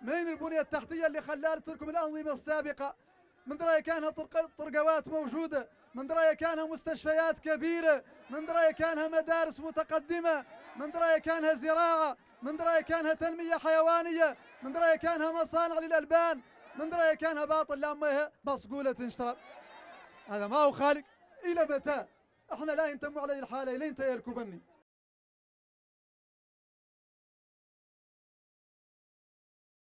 من البنية التحتية اللي خلاها تركم الأنظمة السابقة من درايا كانها طرقوات موجودة من درايا كانها مستشفيات كبيرة من درايا كانها مدارس متقدمة من درايا كانها زراعة من درايا كانها تنمية حيوانية من درايا كانها مصانع للألبان من درايا كانها باطل لأمها مصقولة تنشرب هذا ما هو خالق إلى متى احنا لا ينتموا علي الحالة لين تيركبني